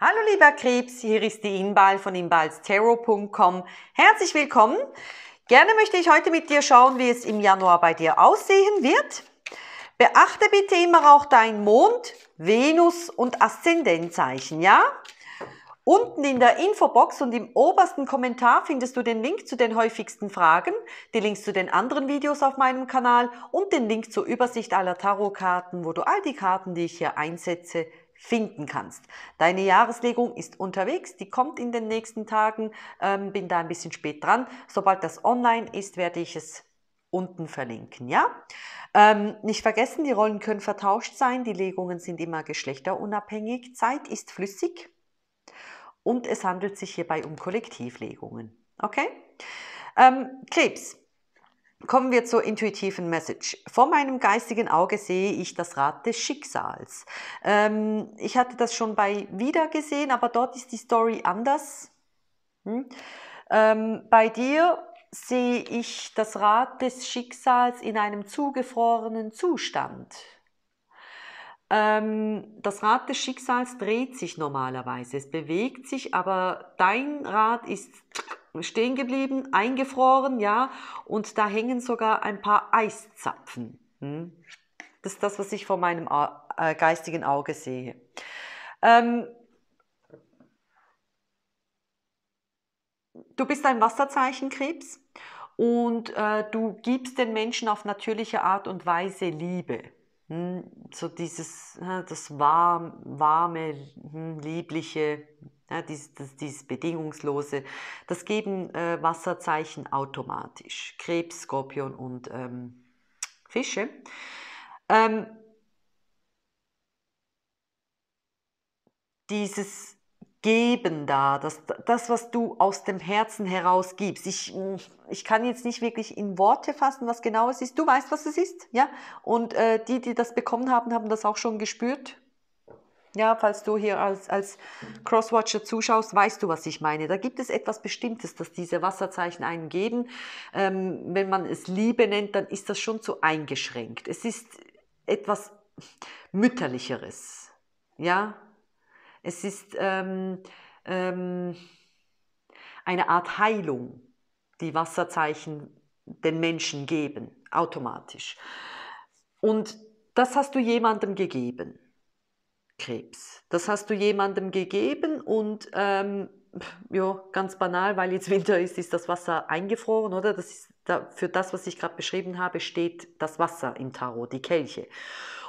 Hallo lieber Krebs, hier ist die Inbal von inbalsterro.com. Herzlich willkommen. Gerne möchte ich heute mit dir schauen, wie es im Januar bei dir aussehen wird. Beachte bitte immer auch dein Mond, Venus und Aszendentzeichen, ja? Unten in der Infobox und im obersten Kommentar findest du den Link zu den häufigsten Fragen, die Links zu den anderen Videos auf meinem Kanal und den Link zur Übersicht aller Tarotkarten, wo du all die Karten, die ich hier einsetze, finden kannst. Deine Jahreslegung ist unterwegs, die kommt in den nächsten Tagen, ähm, bin da ein bisschen spät dran. Sobald das online ist, werde ich es unten verlinken, ja? Ähm, nicht vergessen, die Rollen können vertauscht sein, die Legungen sind immer geschlechterunabhängig, Zeit ist flüssig und es handelt sich hierbei um Kollektivlegungen, okay? Ähm, Krebs. Kommen wir zur intuitiven Message. Vor meinem geistigen Auge sehe ich das Rad des Schicksals. Ähm, ich hatte das schon bei Wieder gesehen, aber dort ist die Story anders. Hm? Ähm, bei dir sehe ich das Rad des Schicksals in einem zugefrorenen Zustand. Ähm, das Rad des Schicksals dreht sich normalerweise, es bewegt sich, aber dein Rad ist stehen geblieben, eingefroren, ja, und da hängen sogar ein paar Eiszapfen. Hm? Das ist das, was ich vor meinem äh, geistigen Auge sehe. Ähm, du bist ein Wasserzeichen Krebs und äh, du gibst den Menschen auf natürliche Art und Weise Liebe. Hm? So dieses, ne, das warm, warme, hm, liebliche, ja, dieses, das, dieses Bedingungslose, das geben äh, Wasserzeichen automatisch. Krebs, Skorpion und ähm, Fische. Ähm, dieses Geben da, das, das, was du aus dem Herzen heraus gibst. Ich, ich kann jetzt nicht wirklich in Worte fassen, was genau es ist. Du weißt, was es ist, ja? Und äh, die, die das bekommen haben, haben das auch schon gespürt ja, falls du hier als, als Crosswatcher zuschaust, weißt du, was ich meine. Da gibt es etwas Bestimmtes, das diese Wasserzeichen einem geben. Ähm, wenn man es Liebe nennt, dann ist das schon zu eingeschränkt. Es ist etwas Mütterlicheres. Ja, es ist ähm, ähm, eine Art Heilung, die Wasserzeichen den Menschen geben, automatisch. Und das hast du jemandem gegeben. Krebs. Das hast du jemandem gegeben und ähm, ja, ganz banal, weil jetzt Winter ist, ist das Wasser eingefroren, oder? Das ist da, für das, was ich gerade beschrieben habe, steht das Wasser im Tarot, die Kelche.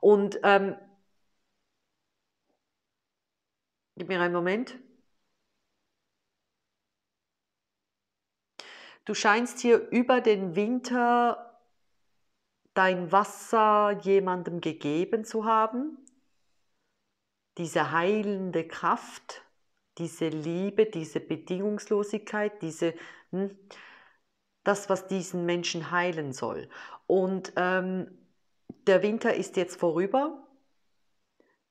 Und ähm, gib mir einen Moment. Du scheinst hier über den Winter dein Wasser jemandem gegeben zu haben diese heilende Kraft, diese Liebe, diese Bedingungslosigkeit, diese, hm, das, was diesen Menschen heilen soll. Und ähm, der Winter ist jetzt vorüber,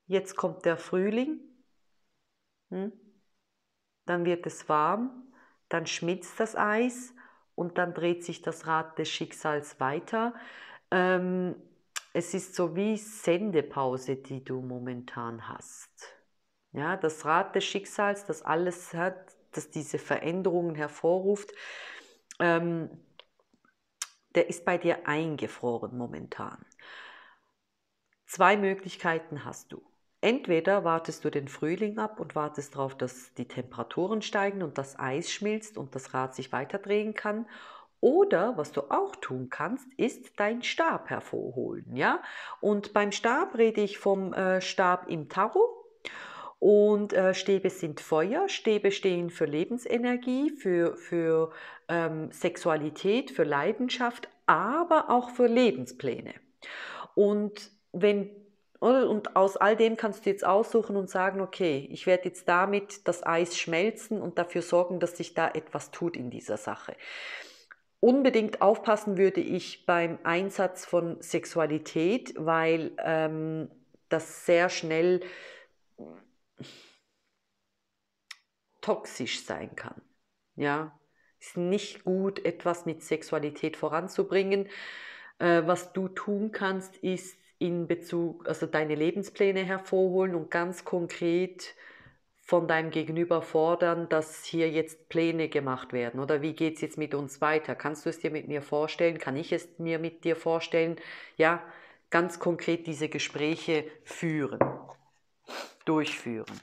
jetzt kommt der Frühling, hm? dann wird es warm, dann schmilzt das Eis und dann dreht sich das Rad des Schicksals weiter. Ähm, es ist so wie Sendepause, die du momentan hast. Ja, das Rad des Schicksals, das alles hat, das diese Veränderungen hervorruft, ähm, der ist bei dir eingefroren momentan. Zwei Möglichkeiten hast du. Entweder wartest du den Frühling ab und wartest darauf, dass die Temperaturen steigen und das Eis schmilzt und das Rad sich weiterdrehen kann, oder was du auch tun kannst, ist deinen Stab hervorholen. Ja? Und beim Stab rede ich vom äh, Stab im Tarot. Und äh, Stäbe sind Feuer, Stäbe stehen für Lebensenergie, für, für ähm, Sexualität, für Leidenschaft, aber auch für Lebenspläne. Und wenn und aus all dem kannst du jetzt aussuchen und sagen, okay, ich werde jetzt damit das Eis schmelzen und dafür sorgen, dass sich da etwas tut in dieser Sache. Unbedingt aufpassen würde ich beim Einsatz von Sexualität, weil ähm, das sehr schnell toxisch sein kann. Ja, ist nicht gut, etwas mit Sexualität voranzubringen. Äh, was du tun kannst, ist in Bezug, also deine Lebenspläne hervorholen und ganz konkret von deinem Gegenüber fordern, dass hier jetzt Pläne gemacht werden oder wie geht es jetzt mit uns weiter? Kannst du es dir mit mir vorstellen? Kann ich es mir mit dir vorstellen? Ja, ganz konkret diese Gespräche führen, durchführen.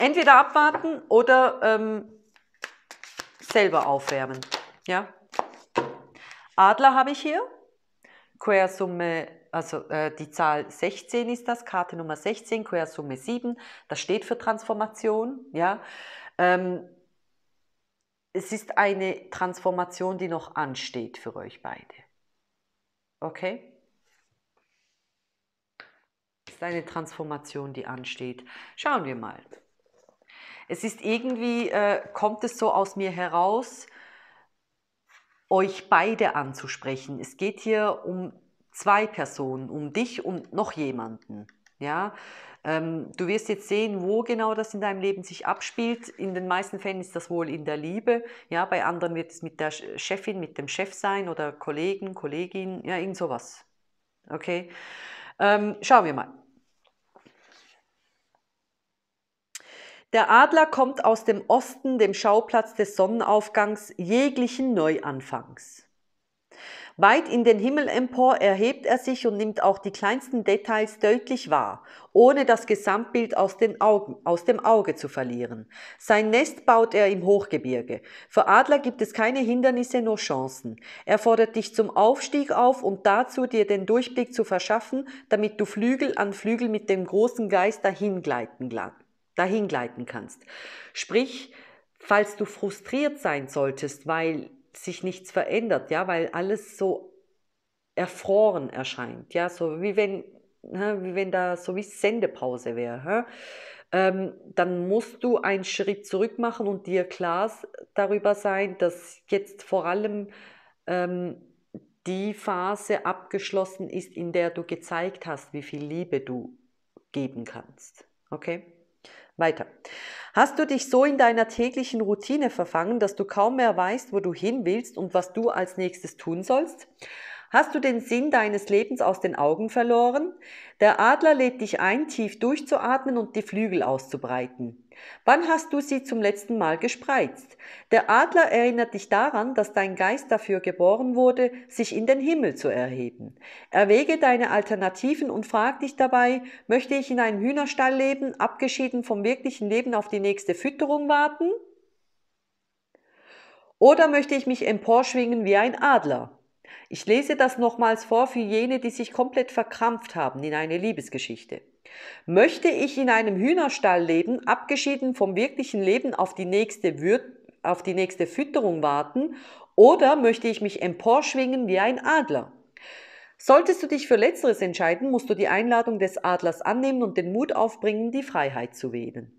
Entweder abwarten oder ähm, selber aufwärmen. Ja? Adler habe ich hier, Quersumme also äh, die Zahl 16 ist das, Karte Nummer 16, Quersumme 7, das steht für Transformation. Ja? Ähm, es ist eine Transformation, die noch ansteht für euch beide. Okay? Es ist eine Transformation, die ansteht. Schauen wir mal. Es ist irgendwie, äh, kommt es so aus mir heraus, euch beide anzusprechen. Es geht hier um zwei Personen, um dich und noch jemanden. Ja, ähm, du wirst jetzt sehen, wo genau das in deinem Leben sich abspielt. In den meisten Fällen ist das wohl in der Liebe. Ja, bei anderen wird es mit der Chefin, mit dem Chef sein oder Kollegen, Kollegin, ja, irgend sowas. Okay, ähm, schauen wir mal. Der Adler kommt aus dem Osten, dem Schauplatz des Sonnenaufgangs jeglichen Neuanfangs. Weit in den Himmel empor erhebt er sich und nimmt auch die kleinsten Details deutlich wahr, ohne das Gesamtbild aus, den Augen, aus dem Auge zu verlieren. Sein Nest baut er im Hochgebirge. Für Adler gibt es keine Hindernisse, nur Chancen. Er fordert dich zum Aufstieg auf, und dazu dir den Durchblick zu verschaffen, damit du Flügel an Flügel mit dem großen Geist dahingleiten, dahingleiten kannst. Sprich, falls du frustriert sein solltest, weil sich nichts verändert, ja, weil alles so erfroren erscheint, ja, so wie wenn, ne, wie wenn da so wie Sendepause wäre. Ähm, dann musst du einen Schritt zurück machen und dir klar darüber sein, dass jetzt vor allem ähm, die Phase abgeschlossen ist, in der du gezeigt hast, wie viel Liebe du geben kannst. Okay? Weiter. Hast du dich so in deiner täglichen Routine verfangen, dass du kaum mehr weißt, wo du hin willst und was du als nächstes tun sollst? Hast du den Sinn deines Lebens aus den Augen verloren? Der Adler lädt dich ein, tief durchzuatmen und die Flügel auszubreiten. Wann hast du sie zum letzten Mal gespreizt? Der Adler erinnert dich daran, dass dein Geist dafür geboren wurde, sich in den Himmel zu erheben. Erwäge deine Alternativen und frag dich dabei, möchte ich in einem Hühnerstall leben, abgeschieden vom wirklichen Leben auf die nächste Fütterung warten? Oder möchte ich mich emporschwingen wie ein Adler? Ich lese das nochmals vor für jene, die sich komplett verkrampft haben in eine Liebesgeschichte. Möchte ich in einem Hühnerstall leben, abgeschieden vom wirklichen Leben auf die nächste, Wür auf die nächste Fütterung warten, oder möchte ich mich emporschwingen wie ein Adler? Solltest du dich für Letzteres entscheiden, musst du die Einladung des Adlers annehmen und den Mut aufbringen, die Freiheit zu wählen.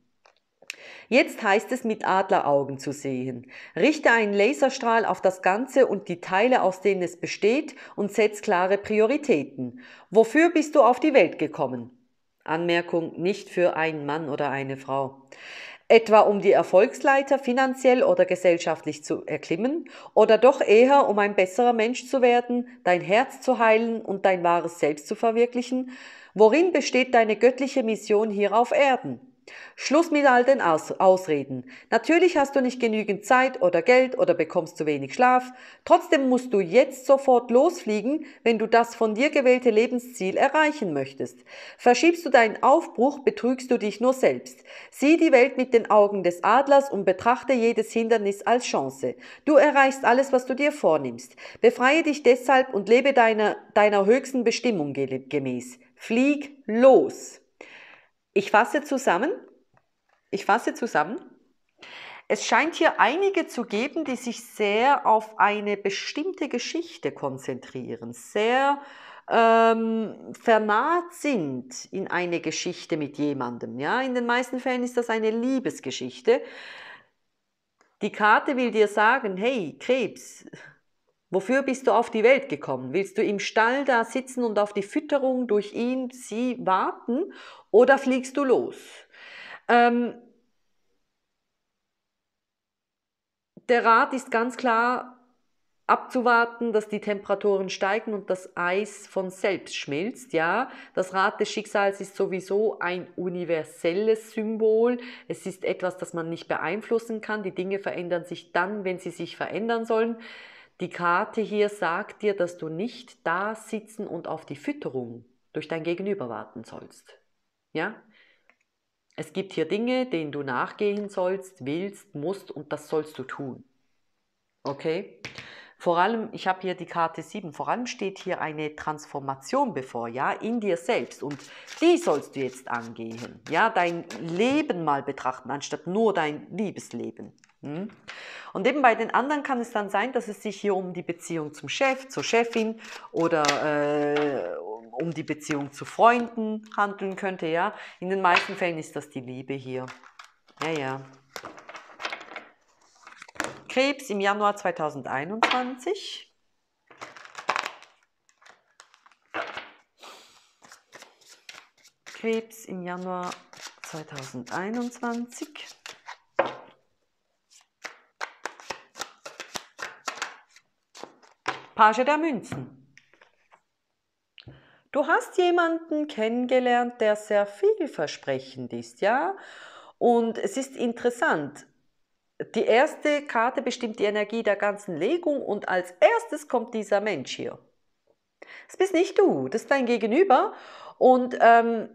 Jetzt heißt es mit Adleraugen zu sehen. Richte einen Laserstrahl auf das Ganze und die Teile, aus denen es besteht, und setz klare Prioritäten. Wofür bist du auf die Welt gekommen? Anmerkung, nicht für einen Mann oder eine Frau. Etwa um die Erfolgsleiter finanziell oder gesellschaftlich zu erklimmen oder doch eher um ein besserer Mensch zu werden, dein Herz zu heilen und dein wahres Selbst zu verwirklichen? Worin besteht deine göttliche Mission hier auf Erden? Schluss mit all den Aus Ausreden. Natürlich hast du nicht genügend Zeit oder Geld oder bekommst zu wenig Schlaf. Trotzdem musst du jetzt sofort losfliegen, wenn du das von dir gewählte Lebensziel erreichen möchtest. Verschiebst du deinen Aufbruch, betrügst du dich nur selbst. Sieh die Welt mit den Augen des Adlers und betrachte jedes Hindernis als Chance. Du erreichst alles, was du dir vornimmst. Befreie dich deshalb und lebe deiner, deiner höchsten Bestimmung gemäß. Flieg los! Ich fasse zusammen. Ich fasse zusammen. Es scheint hier einige zu geben, die sich sehr auf eine bestimmte Geschichte konzentrieren, sehr ähm, vernarrt sind in eine Geschichte mit jemandem. Ja? In den meisten Fällen ist das eine Liebesgeschichte. Die Karte will dir sagen, hey, Krebs, Wofür bist du auf die Welt gekommen? Willst du im Stall da sitzen und auf die Fütterung durch ihn, sie warten oder fliegst du los? Ähm, der Rat ist ganz klar abzuwarten, dass die Temperaturen steigen und das Eis von selbst schmilzt. Ja, das Rad des Schicksals ist sowieso ein universelles Symbol. Es ist etwas, das man nicht beeinflussen kann. Die Dinge verändern sich dann, wenn sie sich verändern sollen. Die Karte hier sagt dir, dass du nicht da sitzen und auf die Fütterung durch dein Gegenüber warten sollst. Ja? Es gibt hier Dinge, denen du nachgehen sollst, willst, musst und das sollst du tun. Okay? Vor allem, ich habe hier die Karte 7, vor allem steht hier eine Transformation bevor, ja, in dir selbst. Und die sollst du jetzt angehen. Ja, dein Leben mal betrachten, anstatt nur dein Liebesleben. Hm? Und eben bei den anderen kann es dann sein, dass es sich hier um die Beziehung zum Chef, zur Chefin oder äh, um die Beziehung zu Freunden handeln könnte. Ja, in den meisten Fällen ist das die Liebe hier. Ja, ja. Krebs im Januar 2021. Krebs im Januar 2021. Page der Münzen. Du hast jemanden kennengelernt, der sehr vielversprechend ist, ja? Und es ist interessant. Die erste Karte bestimmt die Energie der ganzen Legung und als erstes kommt dieser Mensch hier. Das bist nicht du, das ist dein Gegenüber. Und ähm,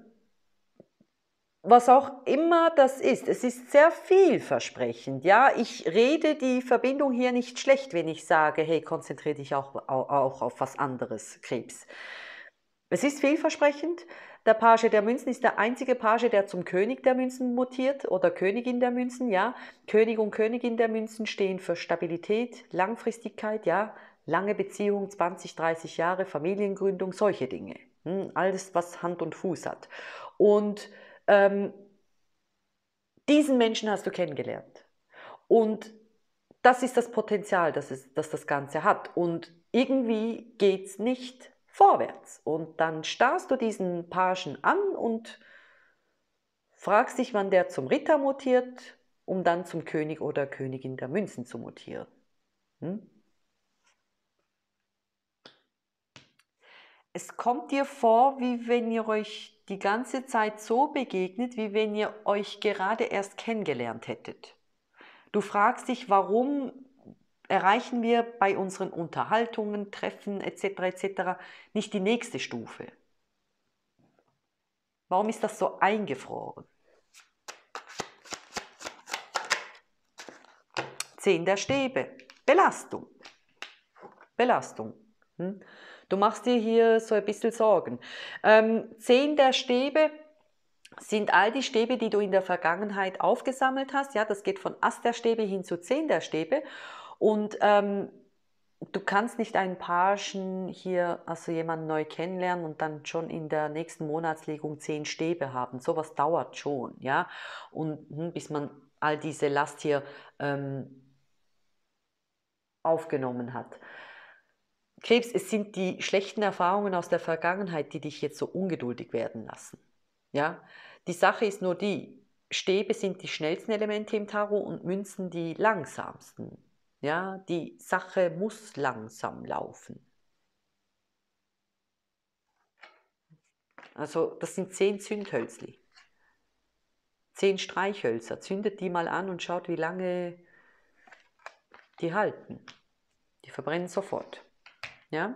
was auch immer das ist, es ist sehr vielversprechend. Ja, ich rede die Verbindung hier nicht schlecht, wenn ich sage, hey, konzentriere dich auch, auch, auf was anderes, Krebs. Es ist vielversprechend. Der Page der Münzen ist der einzige Page, der zum König der Münzen mutiert oder Königin der Münzen, ja. König und Königin der Münzen stehen für Stabilität, Langfristigkeit, ja, lange Beziehung, 20, 30 Jahre, Familiengründung, solche Dinge. Hm, alles, was Hand und Fuß hat. Und ähm, diesen Menschen hast du kennengelernt. Und das ist das Potenzial, das, es, das das Ganze hat. Und irgendwie geht es nicht vorwärts. Und dann starrst du diesen Pagen an und fragst dich, wann der zum Ritter mutiert, um dann zum König oder Königin der Münzen zu mutieren. Hm? es kommt dir vor, wie wenn ihr euch die ganze Zeit so begegnet, wie wenn ihr euch gerade erst kennengelernt hättet. Du fragst dich, warum erreichen wir bei unseren Unterhaltungen, Treffen etc. etc. nicht die nächste Stufe? Warum ist das so eingefroren? Zehn der Stäbe. Belastung. Belastung. Hm? Du machst dir hier so ein bisschen Sorgen. Ähm, zehn der Stäbe sind all die Stäbe, die du in der Vergangenheit aufgesammelt hast. Ja, das geht von Ast der Stäbe hin zu Zehn der Stäbe. Und ähm, du kannst nicht einen Paarchen hier, also jemanden neu kennenlernen und dann schon in der nächsten Monatslegung zehn Stäbe haben. Sowas dauert schon, ja. Und hm, bis man all diese Last hier ähm, aufgenommen hat. Krebs, es sind die schlechten Erfahrungen aus der Vergangenheit, die dich jetzt so ungeduldig werden lassen. Ja? Die Sache ist nur die, Stäbe sind die schnellsten Elemente im Tarot und Münzen die langsamsten. Ja, die Sache muss langsam laufen. Also das sind zehn Zündhölzli. Zehn Streichhölzer. Zündet die mal an und schaut, wie lange die halten. Die verbrennen sofort. Ja?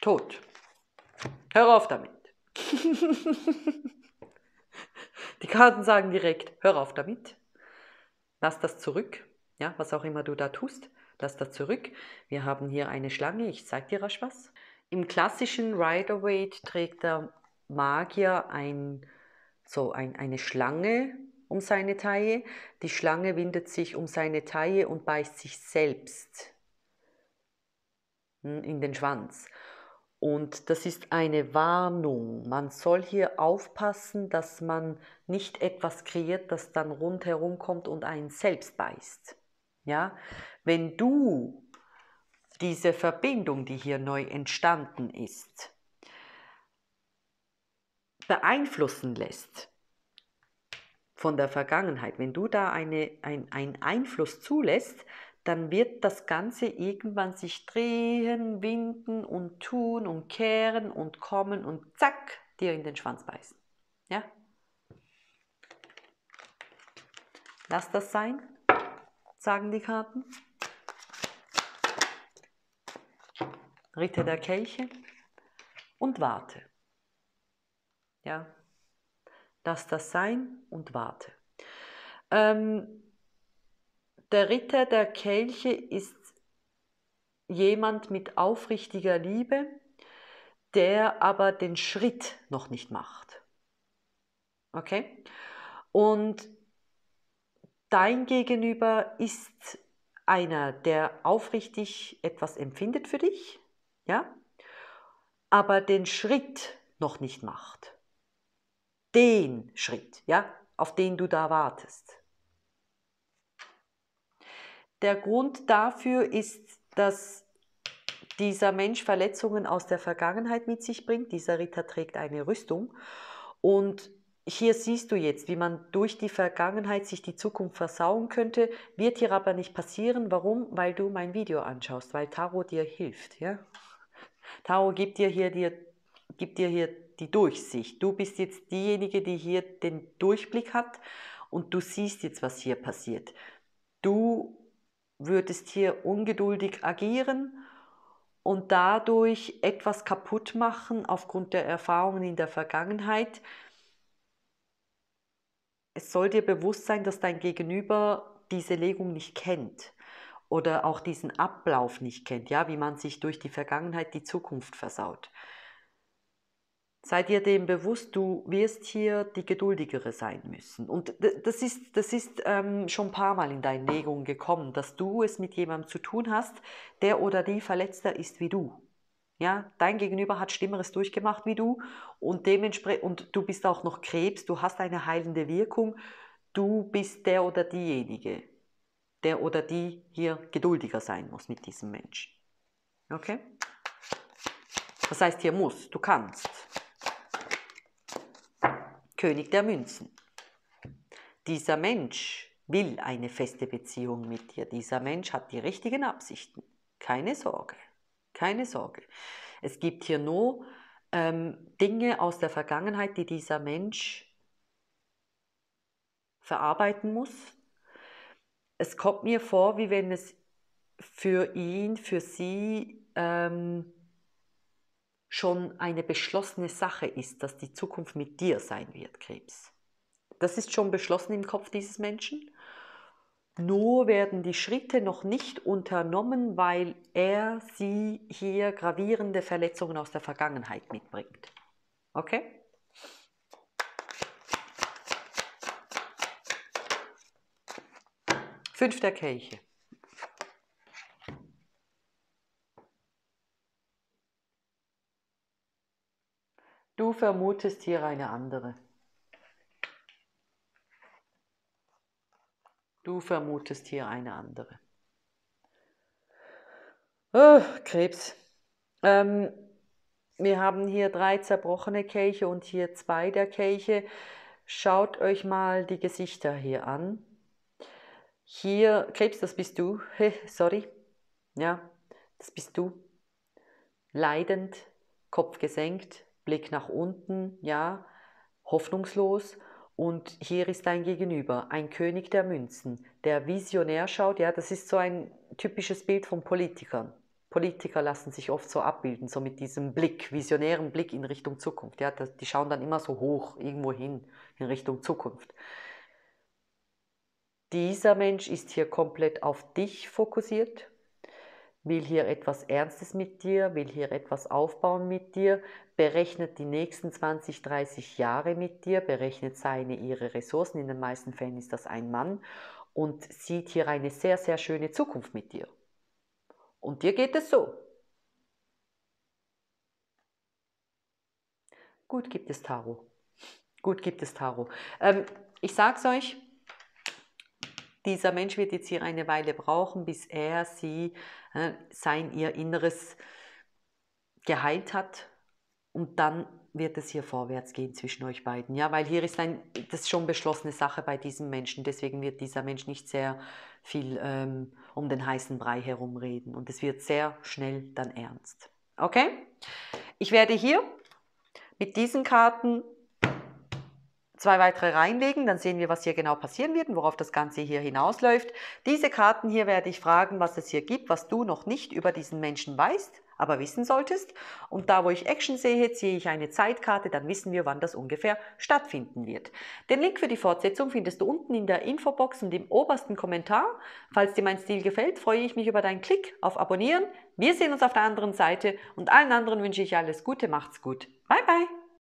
Tot. Hör auf damit. die Karten sagen direkt, hör auf damit. Lass das zurück. Ja, was auch immer du da tust, lass das zurück. Wir haben hier eine Schlange, ich zeig dir rasch was. Im klassischen Rider-Waite trägt der Magier ein so ein, eine Schlange um seine Taille. Die Schlange windet sich um seine Taille und beißt sich selbst hm, in den Schwanz. Und das ist eine Warnung. Man soll hier aufpassen, dass man nicht etwas kreiert, das dann rundherum kommt und einen selbst beißt. Ja? Wenn du diese Verbindung, die hier neu entstanden ist, beeinflussen lässt von der Vergangenheit, wenn du da eine, ein, einen Einfluss zulässt, dann wird das Ganze irgendwann sich drehen, winden und tun und kehren und kommen und zack, dir in den Schwanz beißen. Ja? Lass das sein, sagen die Karten. Ritter der Kelche und warte. Ja, lass das sein und warte. Ähm, der Ritter der Kelche ist jemand mit aufrichtiger Liebe, der aber den Schritt noch nicht macht. Okay? Und dein Gegenüber ist einer, der aufrichtig etwas empfindet für dich, ja, aber den Schritt noch nicht macht den Schritt, ja, auf den du da wartest. Der Grund dafür ist, dass dieser Mensch Verletzungen aus der Vergangenheit mit sich bringt. Dieser Ritter trägt eine Rüstung. Und hier siehst du jetzt, wie man durch die Vergangenheit sich die Zukunft versauen könnte, wird hier aber nicht passieren. Warum? Weil du mein Video anschaust, weil Taro dir hilft. Ja? Taro gibt dir hier, dir, gibt dir hier die Durchsicht. Du bist jetzt diejenige, die hier den Durchblick hat und du siehst jetzt, was hier passiert. Du würdest hier ungeduldig agieren und dadurch etwas kaputt machen aufgrund der Erfahrungen in der Vergangenheit. Es soll dir bewusst sein, dass dein Gegenüber diese Legung nicht kennt oder auch diesen Ablauf nicht kennt, ja, wie man sich durch die Vergangenheit die Zukunft versaut sei dir dem bewusst, du wirst hier die Geduldigere sein müssen. Und das ist, das ist ähm, schon ein paar Mal in deinen Legungen gekommen, dass du es mit jemandem zu tun hast, der oder die verletzter ist wie du. Ja, dein Gegenüber hat Schlimmeres durchgemacht wie du und dementsprechend, und du bist auch noch Krebs, du hast eine heilende Wirkung, du bist der oder diejenige, der oder die hier geduldiger sein muss mit diesem Menschen. Okay? Das heißt, hier muss, du kannst. König der Münzen. Dieser Mensch will eine feste Beziehung mit dir. Dieser Mensch hat die richtigen Absichten. Keine Sorge, keine Sorge. Es gibt hier nur ähm, Dinge aus der Vergangenheit, die dieser Mensch verarbeiten muss. Es kommt mir vor, wie wenn es für ihn, für sie ähm, schon eine beschlossene Sache ist, dass die Zukunft mit dir sein wird, Krebs. Das ist schon beschlossen im Kopf dieses Menschen. Nur werden die Schritte noch nicht unternommen, weil er sie hier gravierende Verletzungen aus der Vergangenheit mitbringt. Okay? Fünfter Kelche. Du vermutest hier eine andere. Du vermutest hier eine andere. Oh, Krebs. Ähm, wir haben hier drei zerbrochene Kelche und hier zwei der Kelche. Schaut euch mal die Gesichter hier an. Hier, Krebs, das bist du. Hey, sorry. Ja, das bist du. Leidend, Kopf gesenkt, Blick nach unten, ja, hoffnungslos. Und hier ist dein Gegenüber, ein König der Münzen, der visionär schaut. Ja, das ist so ein typisches Bild von Politikern. Politiker lassen sich oft so abbilden, so mit diesem Blick, visionären Blick in Richtung Zukunft. Ja, die schauen dann immer so hoch irgendwo hin, in Richtung Zukunft. Dieser Mensch ist hier komplett auf dich fokussiert, will hier etwas Ernstes mit dir, will hier etwas aufbauen mit dir, berechnet die nächsten 20, 30 Jahre mit dir, berechnet seine, ihre Ressourcen, in den meisten Fällen ist das ein Mann, und sieht hier eine sehr, sehr schöne Zukunft mit dir. Und dir geht es so. Gut gibt es Tarot. Gut gibt es Tarot. Ähm, ich sag's euch, dieser Mensch wird jetzt hier eine Weile brauchen, bis er, sie, äh, sein, ihr Inneres geheilt hat. Und dann wird es hier vorwärts gehen zwischen euch beiden. Ja, weil hier ist ein, das ist schon beschlossene Sache bei diesem Menschen. Deswegen wird dieser Mensch nicht sehr viel ähm, um den heißen Brei herumreden. Und es wird sehr schnell dann ernst. Okay? Ich werde hier mit diesen Karten zwei weitere reinlegen, dann sehen wir, was hier genau passieren wird und worauf das Ganze hier hinausläuft. Diese Karten hier werde ich fragen, was es hier gibt, was du noch nicht über diesen Menschen weißt, aber wissen solltest. Und da, wo ich Action sehe, ziehe ich eine Zeitkarte, dann wissen wir, wann das ungefähr stattfinden wird. Den Link für die Fortsetzung findest du unten in der Infobox und im obersten Kommentar. Falls dir mein Stil gefällt, freue ich mich über deinen Klick auf Abonnieren. Wir sehen uns auf der anderen Seite und allen anderen wünsche ich alles Gute, macht's gut. Bye, bye!